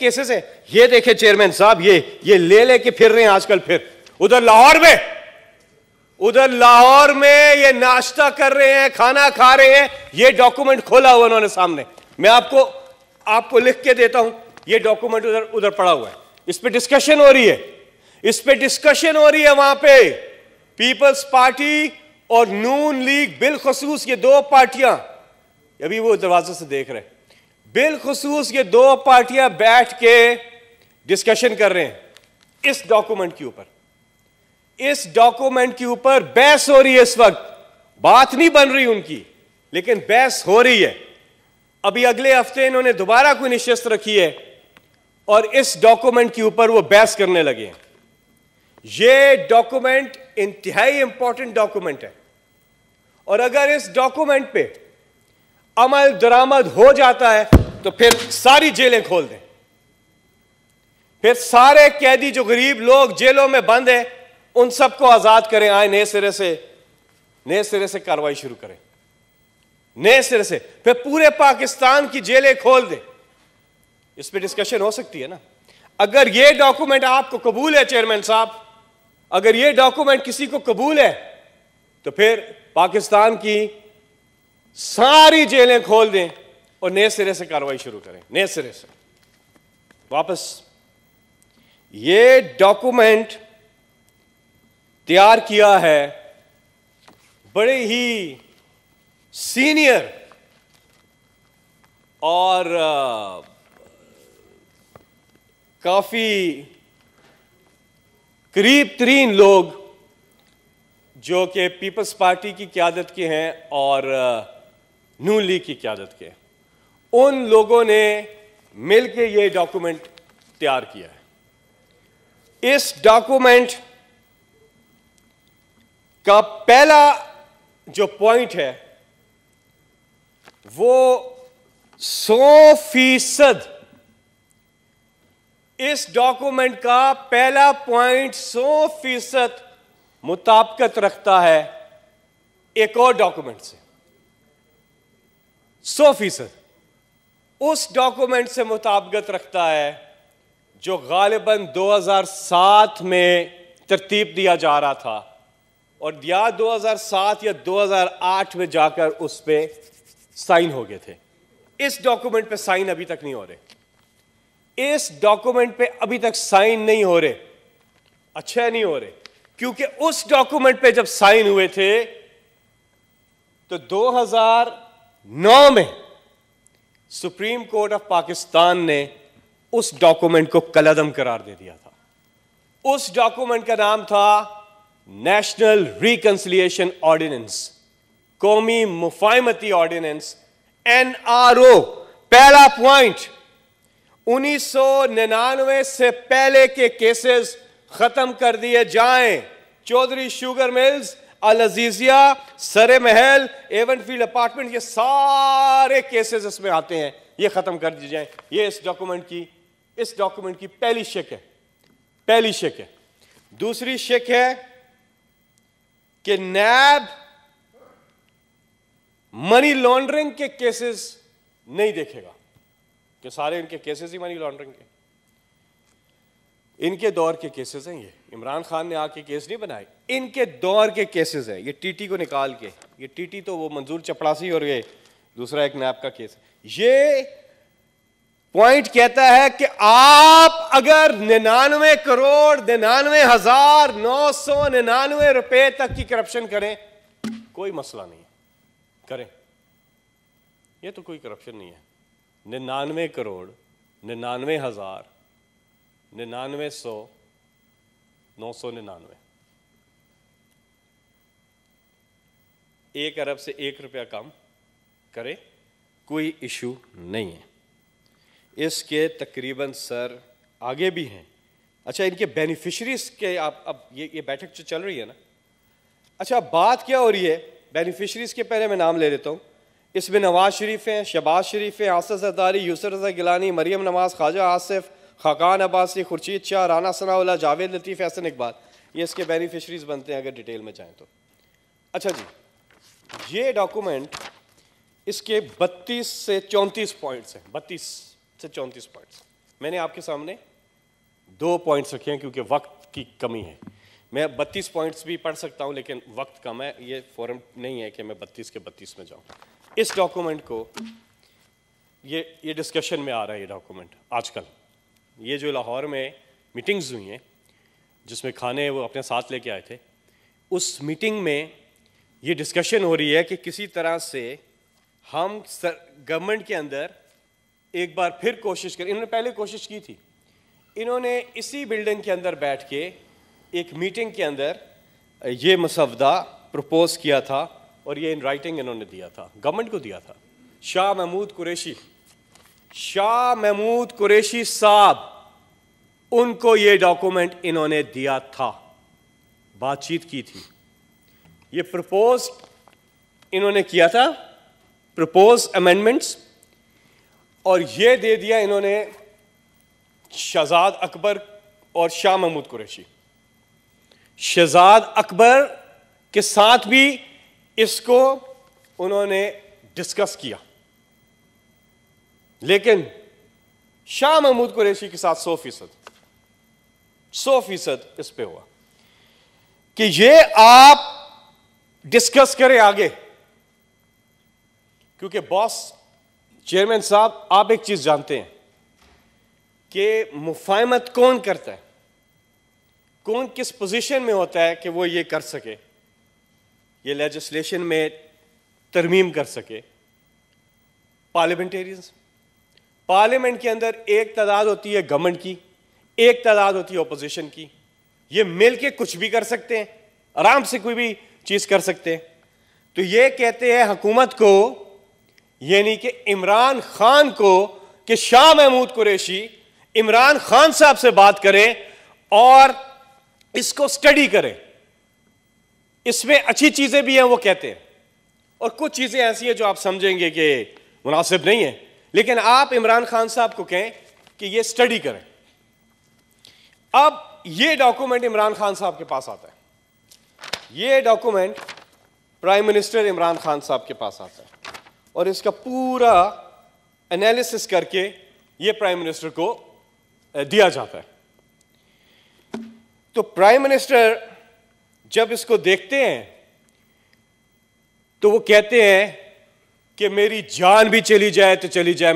cases है ये देखे चेयरमैन साहब ये ये ले लेके फिर रहे हैं आजकल फिर उधर लाहौर में उधर लाहौर में ये नाश्ता कर रहे हैं खाना खा रहे हैं ये डॉक्यूमेंट खोला हुआ उन्होंने सामने मैं आपको आपको लिख के देता हूं ये डॉक्यूमेंट उधर उधर पड़ा हुआ है इस पर डिस्कशन हो रही है इस पर डिस्कशन हो रही है वहां पे पीपल्स पार्टी और नून लीग बिलखसूस ये दो पार्टियां अभी वो दरवाजे से देख रहे हैं बिलखसूस ये दो पार्टियां बैठ के डिस्कशन कर रहे हैं इस डॉक्यूमेंट के ऊपर इस डॉक्यूमेंट के ऊपर बहस हो रही है इस वक्त बात नहीं बन रही उनकी लेकिन बहस हो रही है अभी अगले हफ्ते इन्होंने दोबारा कोई निश्चित रखी है और इस डॉक्यूमेंट के ऊपर वो बहस करने लगे हैं ये डॉक्यूमेंट इंतहाई इंपॉर्टेंट डॉक्यूमेंट है और अगर इस डॉक्यूमेंट पे અમલ દરામત હો જાતા હે તો ફિર સારી જેલે ખોલ દે ફિર سارے કેદી જો ગરીબ લોગ જેલો મે બંધ હે ઉન સબ કો আজাদ કરે આયને સેરે સે ને સેરે સે કાર્યવાહી શુરુ કરે ને સેરે સે ફિર પૂરે પાકિસ્તાન કી જેલે ખોલ દે ઇસપે ડિસ્કશન હો સકતી હે ના અગર યે ડોક્યુમેન્ટ આપકો કબૂલ હે ચેરમેન સાબ અગર યે ડોક્યુમેન્ટ કિસી કો કબૂલ હે તો ફિર પાકિસ્તાન કી सारी जेलें खोल दें और नए सिरे से कार्रवाई शुरू करें नए सिरे से वापस ये डॉक्यूमेंट तैयार किया है बड़े ही सीनियर और काफ़ी करीब तरीन लोग जो कि पीपल्स पार्टी की क्यादत के हैं और आ, नू लीग की क्यादत के उन लोगों ने मिलके ये डॉक्यूमेंट तैयार किया है इस डॉक्यूमेंट का पहला जो पॉइंट है वो सौ फीसद इस डॉक्यूमेंट का पहला पॉइंट सौ फीसद मुताबकत रखता है एक और डॉक्यूमेंट से सौ फीसद उस डॉक्यूमेंट से मुताबगत रखता है जो गालिबा 2007 में तरतीब दिया जा रहा था और या 2007 या 2008 में जाकर उस पर साइन हो गए थे इस डॉक्यूमेंट पे साइन अभी तक नहीं हो रहे इस डॉक्यूमेंट पे अभी तक साइन नहीं हो रहे अच्छे नहीं हो रहे क्योंकि उस डॉक्यूमेंट पे जब साइन हुए थे तो हजार नौ में सुप्रीम कोर्ट ऑफ पाकिस्तान ने उस डॉक्यूमेंट को कलदम करार दे दिया था उस डॉक्यूमेंट का नाम था नेशनल रिकंसिलियेशन ऑर्डिनेंस कौमी मुफामती ऑर्डिनेंस एनआरओ पहला पॉइंट 1999 से पहले के केसेस खत्म कर दिए जाएं चौधरी शुगर मिल्स अल अजीजिया सर महल एवन फील्ड अपार्टमेंट ये सारे केसेस इसमें आते हैं ये ख़त्म कर दिए जाएं ये इस डॉक्यूमेंट की इस डॉक्यूमेंट की पहली शेक है पहली शेक है दूसरी शेक है कि नैब मनी लॉन्ड्रिंग के केसेस नहीं देखेगा कि सारे इनके केसेस ही मनी लॉन्ड्रिंग के इनके दौर के केसेस हैं ये इमरान खान ने आके केस नहीं बनाए इनके दौर के केसेस हैं ये टीटी को निकाल के ये टीटी तो वो मंजूर चपड़ासी और ये दूसरा एक नैब का केस ये पॉइंट कहता है कि आप अगर निन्यानवे करोड़ निन्यानवे हजार नौ सौ निन्यानवे रुपए तक की करप्शन करें कोई मसला नहीं करें ये तो कोई करप्शन नहीं है निन्यानवे करोड़ निन्यानवे हजार निन्यानवे सौ नौ सौ निन्यानवे एक अरब से एक रुपया कम करे कोई इशू नहीं है इसके तकरीबन सर आगे भी हैं अच्छा इनके बेनिफिशरीज के आप अब ये ये बैठक जो चल रही है ना अच्छा बात क्या हो रही है बेनिफिशरीज के पहले मैं नाम ले लेता हूँ इसमें नवाज शरीफ हैं शबाज शरीफ हैं आसफ़ सरदारी यूसर रजा गिलानी मरियम नवाज ख्वाजा आसिफ खाकान अब्बासी खुर्शीद शाह राना सनाउल्ला जावेद लतीफ़ हसन इकबाल ये इसके बेनिफिशरीज बनते हैं अगर डिटेल में चाहें तो अच्छा जी ये डॉक्यूमेंट इसके 32 से 34 पॉइंट्स हैं 32 से 34 पॉइंट्स मैंने आपके सामने दो पॉइंट्स रखे हैं क्योंकि वक्त की कमी है मैं 32 पॉइंट्स भी पढ़ सकता हूं लेकिन वक्त कम है ये फॉरम नहीं है कि मैं 32 के 32 में जाऊं इस डॉक्यूमेंट को ये ये डिस्कशन में आ रहा है ये डॉक्यूमेंट आजकल ये जो लाहौर में मीटिंग्स हुई हैं जिसमें खाने वो अपने साथ लेके आए थे उस मीटिंग में ये डिस्कशन हो रही है कि किसी तरह से हम गवर्नमेंट के अंदर एक बार फिर कोशिश करें इन्होंने पहले कोशिश की थी इन्होंने इसी बिल्डिंग के अंदर बैठ के एक मीटिंग के अंदर ये मसवदा प्रपोज किया था और ये इन राइटिंग इन्होंने दिया था गवर्नमेंट को दिया था शाह महमूद कुरेशी शाह महमूद कुरेशी साहब उनको ये डॉक्यूमेंट इन्होंने दिया था बातचीत की थी ये प्रपोज इन्होंने किया था प्रपोज अमेंडमेंट्स और ये दे दिया इन्होंने शहजाद अकबर और शाह महमूद कुरैशी शहजाद अकबर के साथ भी इसको उन्होंने डिस्कस किया लेकिन शाह महमूद कुरैशी के साथ सौ फीसद सौ फीसद इस पर हुआ कि ये आप डिस्कस करें आगे क्योंकि बॉस चेयरमैन साहब आप एक चीज जानते हैं कि मुफाहमत कौन करता है कौन किस पोजीशन में होता है कि वो ये कर सके ये लेजिस्लेशन में तरमीम कर सके पार्लियामेंटेरियंस पार्लियामेंट के अंदर एक तादाद होती है गवर्नमेंट की एक तादाद होती है अपोजिशन की ये मिलके कुछ भी कर सकते हैं आराम से कोई भी चीज़ कर सकते तो ये कहते हैं हुकूमत को यानी कि इमरान खान को कि शाह महमूद कुरेशी इमरान खान साहब से बात करें और इसको स्टडी करें इसमें अच्छी चीज़ें भी हैं वो कहते हैं और कुछ चीज़ें ऐसी हैं जो आप समझेंगे कि मुनासिब नहीं है लेकिन आप इमरान खान साहब को कहें कि ये स्टडी करें अब ये डॉक्यूमेंट इमरान खान साहब के पास आता है ये document prime minister Imran Khan साहब के पास आता है और इसका पूरा एनालिसिस करके ये प्राइम मिनिस्टर को दिया जाता है तो प्राइम मिनिस्टर जब इसको देखते हैं तो वो कहते हैं कि मेरी जान भी चली जाए तो चली जाए